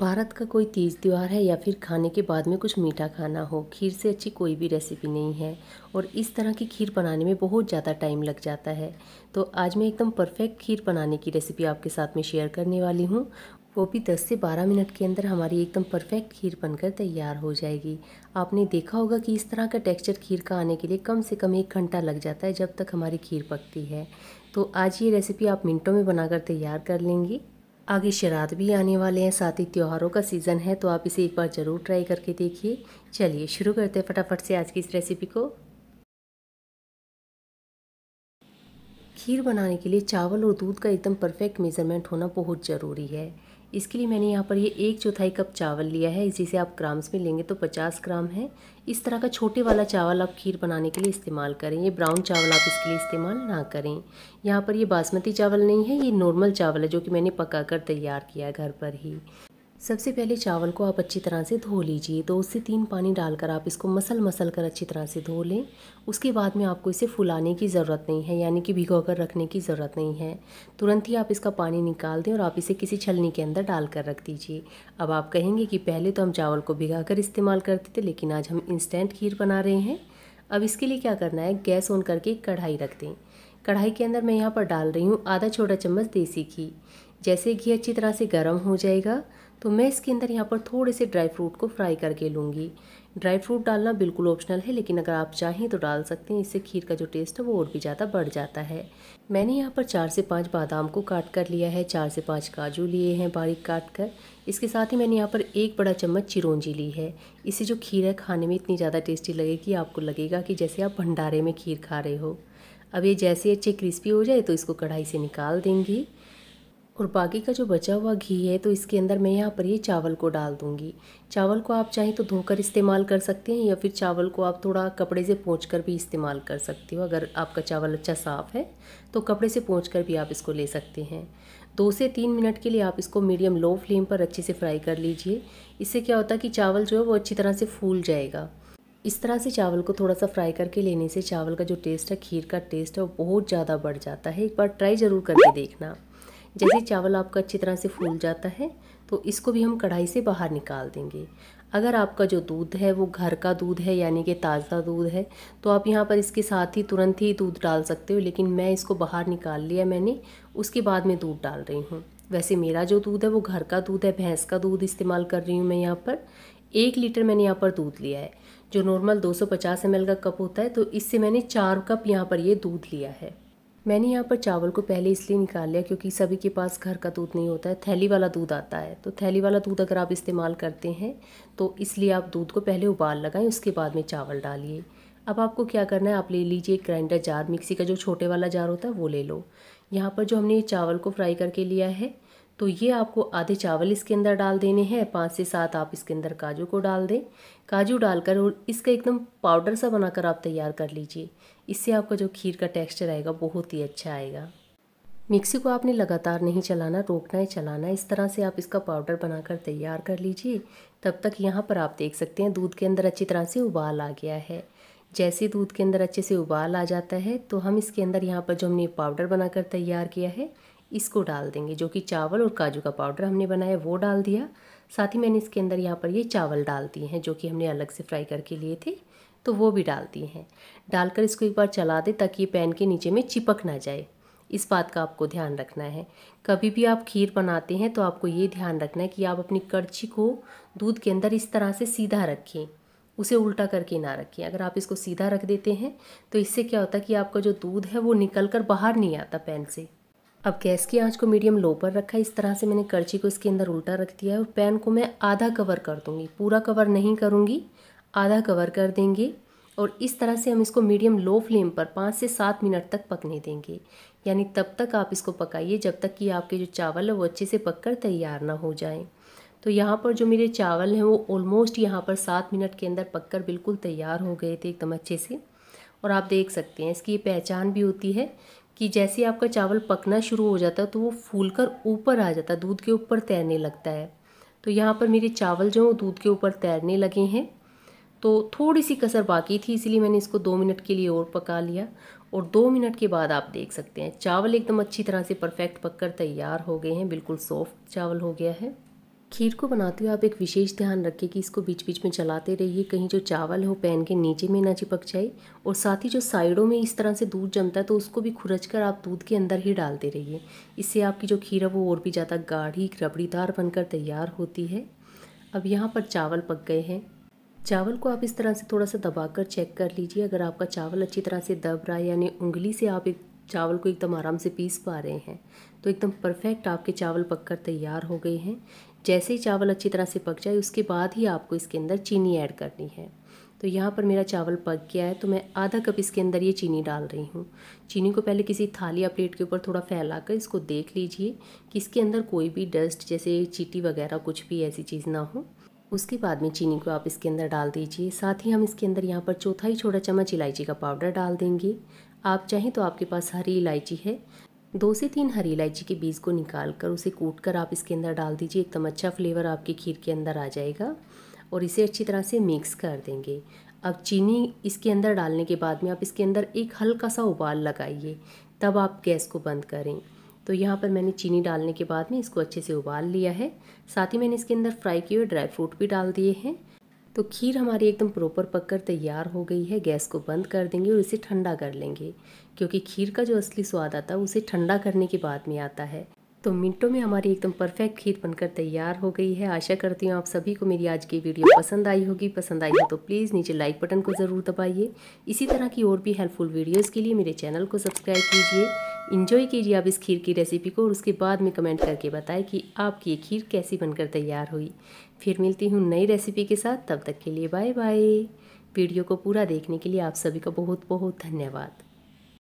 भारत का कोई तीज त्यौहार है या फिर खाने के बाद में कुछ मीठा खाना हो खीर से अच्छी कोई भी रेसिपी नहीं है और इस तरह की खीर बनाने में बहुत ज़्यादा टाइम लग जाता है तो आज मैं एकदम परफेक्ट खीर बनाने की रेसिपी आपके साथ में शेयर करने वाली हूँ वो भी 10 से 12 मिनट के अंदर हमारी एकदम परफेक्ट खीर बनकर तैयार हो जाएगी आपने देखा होगा कि इस तरह का टेक्सचर खीर का आने के लिए कम से कम एक घंटा लग जाता है जब तक हमारी खीर पकती है तो आज ये रेसिपी आप मिनटों में बनाकर तैयार कर लेंगी आगे शराद भी आने वाले हैं साथ ही त्योहारों का सीज़न है तो आप इसे एक बार ज़रूर ट्राई करके देखिए चलिए शुरू करते हैं फटाफट से आज की इस रेसिपी को खीर बनाने के लिए चावल और दूध का एकदम परफेक्ट मेज़रमेंट होना बहुत ज़रूरी है इसके लिए मैंने यहाँ पर ये एक चौथाई कप चावल लिया है जिसे आप ग्राम्स में लेंगे तो पचास ग्राम है इस तरह का छोटे वाला चावल आप खीर बनाने के लिए इस्तेमाल करें ये ब्राउन चावल आप इसके लिए इस्तेमाल ना करें यहाँ पर ये बासमती चावल नहीं है ये नॉर्मल चावल है जो कि मैंने पका कर तैयार किया है घर पर ही सबसे पहले चावल को आप अच्छी तरह से धो लीजिए दो तो से तीन पानी डालकर आप इसको मसल मसल कर अच्छी तरह से धो लें उसके बाद में आपको इसे फुलाने की ज़रूरत नहीं है यानी कि भिगो कर रखने की ज़रूरत नहीं है तुरंत ही आप इसका पानी निकाल दें और आप इसे किसी छलनी के अंदर डाल कर रख दीजिए अब आप कहेंगे कि पहले तो हम चावल को भिगा कर इस्तेमाल करते थे लेकिन आज हम इंस्टेंट खीर बना रहे हैं अब इसके लिए क्या करना है गैस ऑन करके एक कढ़ाई रख दें कढ़ाई के अंदर मैं यहाँ पर डाल रही हूँ आधा छोटा चम्मच देसी घी जैसे घी अच्छी तरह से गर्म हो जाएगा तो मैं इसके अंदर यहाँ पर थोड़े से ड्राई फ्रूट को फ्राई करके लूँगी ड्राई फ्रूट डालना बिल्कुल ऑप्शनल है लेकिन अगर आप चाहें तो डाल सकते हैं इससे खीर का जो टेस्ट है वो और भी ज़्यादा बढ़ जाता है मैंने यहाँ पर चार से पाँच बादाम को काट कर लिया है चार से पाँच काजू लिए हैं बारीक काट कर इसके साथ ही मैंने यहाँ पर एक बड़ा चम्मच चिरौंजी ली है इससे जो खीर है खाने में इतनी ज़्यादा टेस्टी लगेगी आपको लगेगा कि जैसे आप भंडारे में खीर खा रहे हो अब ये जैसे अच्छे क्रिस्पी हो जाए तो इसको कढ़ाई से निकाल देंगी और बाकी का जो बचा हुआ घी है तो इसके अंदर मैं यहाँ पर ये चावल को डाल दूँगी चावल को आप चाहें तो धोकर इस्तेमाल कर सकते हैं या फिर चावल को आप थोड़ा कपड़े से पोंछ कर भी इस्तेमाल कर सकते हो अगर आपका चावल अच्छा साफ़ है तो कपड़े से पोंछ कर भी आप इसको ले सकते हैं दो से तीन मिनट के लिए आप इसको मीडियम लो फ्लेम पर अच्छे से फ्राई कर लीजिए इससे क्या होता है कि चावल जो है वो अच्छी तरह से फूल जाएगा इस तरह से चावल को थोड़ा सा फ्राई करके लेने से चावल का जो टेस्ट है खीर का टेस्ट है वो बहुत ज़्यादा बढ़ जाता है एक बार ट्राई ज़रूर करके देखना जैसे चावल आपका अच्छी तरह से फूल जाता है तो इसको भी हम कढ़ाई से बाहर निकाल देंगे अगर आपका जो दूध है वो घर का दूध है यानी कि ताज़ा दूध है तो आप यहाँ पर इसके साथ ही तुरंत ही दूध डाल सकते हो लेकिन मैं इसको बाहर निकाल लिया मैंने उसके बाद में दूध डाल रही हूँ वैसे मेरा जो दूध है वो घर का दूध है भैंस का दूध इस्तेमाल कर रही हूँ मैं यहाँ पर एक लीटर मैंने यहाँ पर दूध लिया है जो नॉर्मल 250 एल का कप होता है तो इससे मैंने चार कप यहाँ पर ये दूध लिया है मैंने यहाँ पर चावल को पहले इसलिए निकाल लिया क्योंकि सभी के पास घर का दूध नहीं होता है थैली वाला दूध आता है तो थैली वाला दूध अगर आप इस्तेमाल करते हैं तो इसलिए आप दूध को पहले उबाल लगाएं उसके बाद में चावल डालिए अब आपको क्या करना है आप ले लीजिए एक ग्राइंडर जार मिक्सी का जो छोटे वाला जार होता है वो ले लो यहाँ पर जो हमने चावल को फ्राई करके लिया है तो ये आपको आधे चावल इसके अंदर डाल देने हैं पाँच से सात आप इसके अंदर काजू को डाल दें काजू डालकर और इसका एकदम पाउडर सा बनाकर आप तैयार कर लीजिए इससे आपका जो खीर का टेक्स्चर आएगा बहुत ही अच्छा आएगा मिक्सी को आपने लगातार नहीं चलाना रोकना है चलाना इस तरह से आप इसका पाउडर बनाकर तैयार कर लीजिए तब तक यहाँ पर आप देख सकते हैं दूध के अंदर अच्छी तरह से उबाल आ गया है जैसे दूध के अंदर अच्छे से उबाल आ जाता है तो हम इसके अंदर यहाँ पर जो हमने पाउडर बनाकर तैयार किया है इसको डाल देंगे जो कि चावल और काजू का पाउडर हमने बनाया वो डाल दिया साथ ही मैंने इसके अंदर यहाँ पर ये चावल डाल दिए हैं जो कि हमने अलग से फ्राई करके लिए थे तो वो भी डाल दिए हैं डालकर इसको एक बार चला दें ताकि ये पैन के नीचे में चिपक ना जाए इस बात का आपको ध्यान रखना है कभी भी आप खीर बनाते हैं तो आपको ये ध्यान रखना है कि आप अपनी कड़छी को दूध के अंदर इस तरह से सीधा रखें उसे उल्टा करके ना रखें अगर आप इसको सीधा रख देते हैं तो इससे क्या होता है कि आपका जो दूध है वो निकल कर बाहर नहीं आता पैन से अब गैस की आंच को मीडियम लो पर रखा है इस तरह से मैंने करछी को इसके अंदर उल्टा रख दिया है और पैन को मैं आधा कवर कर दूंगी पूरा कवर नहीं करूंगी आधा कवर कर देंगे और इस तरह से हम इसको मीडियम लो फ्लेम पर पाँच से सात मिनट तक पकने देंगे यानी तब तक आप इसको पकाइए जब तक कि आपके जो चावल है वो अच्छे से कर तैयार ना हो जाए तो यहाँ पर जो मेरे चावल हैं वो ऑलमोस्ट यहाँ पर सात मिनट के अंदर कर बिल्कुल तैयार हो गए थे एकदम अच्छे से और आप देख सकते हैं इसकी पहचान भी होती है कि जैसे आपका चावल पकना शुरू हो जाता है तो वो फूल कर ऊपर आ जाता है दूध के ऊपर तैरने लगता है तो यहाँ पर मेरे चावल जो हैं दूध के ऊपर तैरने लगे हैं तो थोड़ी सी कसर बाकी थी इसलिए मैंने इसको दो मिनट के लिए और पका लिया और दो मिनट के बाद आप देख सकते हैं चावल एकदम अच्छी तरह से परफेक्ट पककर तैयार हो गए हैं बिल्कुल सॉफ्ट चावल हो गया है खीर को बनाते हुए आप एक विशेष ध्यान रखें कि इसको बीच बीच में चलाते रहिए कहीं जो चावल है वो पैन के नीचे में ना चिपक जाए और साथ ही जो साइडों में इस तरह से दूध जमता है तो उसको भी खुरच कर आप दूध के अंदर ही डालते रहिए इससे आपकी जो खीर है वो और भी ज़्यादा गाढ़ी रबड़ीदार बनकर तैयार होती है अब यहाँ पर चावल पक गए हैं चावल को आप इस तरह से थोड़ा सा दबाकर चेक कर लीजिए अगर आपका चावल अच्छी तरह से दब रहा है यानी उंगली से आप एक चावल को एकदम आराम से पीस पा रहे हैं तो एकदम परफेक्ट आपके चावल पककर तैयार हो गए हैं जैसे ही चावल अच्छी तरह से पक जाए उसके बाद ही आपको इसके अंदर चीनी ऐड करनी है तो यहाँ पर मेरा चावल पक गया है तो मैं आधा कप इसके अंदर ये चीनी डाल रही हूँ चीनी को पहले किसी थाली या प्लेट के ऊपर थोड़ा फैला कर इसको देख लीजिए कि इसके अंदर कोई भी डस्ट जैसे चीटी वगैरह कुछ भी ऐसी चीज़ ना हो उसके बाद में चीनी को आप इसके अंदर डाल दीजिए साथ ही हम इसके अंदर यहाँ पर चौथा ही छोटा चम्मच इलायची का पाउडर डाल देंगे आप चाहें तो आपके पास हरी इलायची है दो से तीन हरी इलायची के बीज को निकाल कर उसे कूट कर आप इसके अंदर डाल दीजिए एकदम अच्छा फ्लेवर आपके खीर के अंदर आ जाएगा और इसे अच्छी तरह से मिक्स कर देंगे अब चीनी इसके अंदर डालने के बाद में आप इसके अंदर एक हल्का सा उबाल लगाइए तब आप गैस को बंद करें तो यहाँ पर मैंने चीनी डालने के बाद में इसको अच्छे से उबाल लिया है साथ ही मैंने इसके अंदर फ्राई किए हुए ड्राई फ्रूट भी डाल दिए हैं तो खीर हमारी एकदम प्रॉपर पककर तैयार हो गई है गैस को बंद कर देंगे और इसे ठंडा कर लेंगे क्योंकि खीर का जो असली स्वाद आता है उसे ठंडा करने के बाद में आता है तो मिनटों में हमारी एकदम परफेक्ट खीर बनकर तैयार हो गई है आशा करती हूँ आप सभी को मेरी आज की वीडियो पसंद आई होगी पसंद आई हो तो प्लीज़ नीचे लाइक बटन को ज़रूर दबाइए इसी तरह की और भी हेल्पफुल वीडियोस के लिए मेरे चैनल को सब्सक्राइब कीजिए इन्जॉय कीजिए आप इस खीर की रेसिपी को और उसके बाद में कमेंट करके बताएँ कि आपकी ये खीर कैसी बनकर तैयार हुई फिर मिलती हूँ नई रेसिपी के साथ तब तक के लिए बाय बाय वीडियो को पूरा देखने के लिए आप सभी का बहुत बहुत धन्यवाद